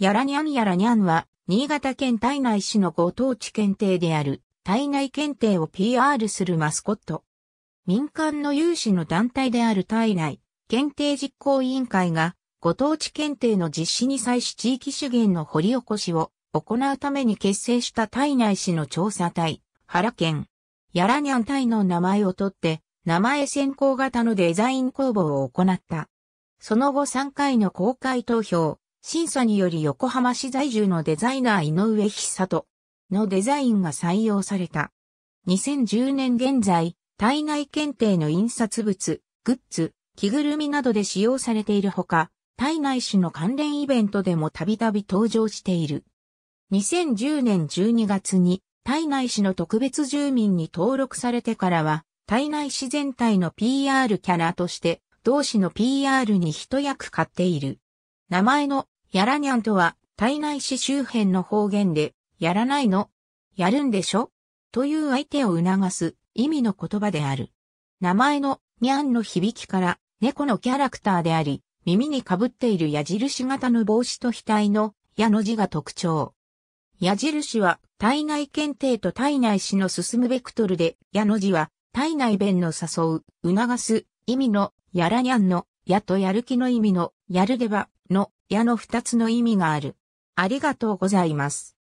やらにゃんやらにゃんは、新潟県体内市のご当地検定である、体内検定を PR するマスコット。民間の有志の団体である体内、検定実行委員会が、ご当地検定の実施に際し地域資源の掘り起こしを行うために結成した体内市の調査隊、原県。やらにゃん隊の名前を取って、名前先行型のデザイン公募を行った。その後3回の公開投票、審査により横浜市在住のデザイナー井上久人のデザインが採用された。2010年現在、体内検定の印刷物、グッズ、着ぐるみなどで使用されているほか、体内市の関連イベントでもたびたび登場している。2010年12月に体内市の特別住民に登録されてからは、体内市全体の PR キャラとして、同市の PR に一役買っている。名前のやらにゃんとは、体内市周辺の方言で、やらないの、やるんでしょという相手を促す意味の言葉である。名前のにゃんの響きから猫のキャラクターであり、耳にかぶっている矢印型の帽子と額の矢の字が特徴。矢印は体内検定と体内市の進むベクトルで、矢の字は体内弁の誘う、促す意味のやらにゃんのやとやる気の意味のやるではの矢の二つの意味がある。ありがとうございます。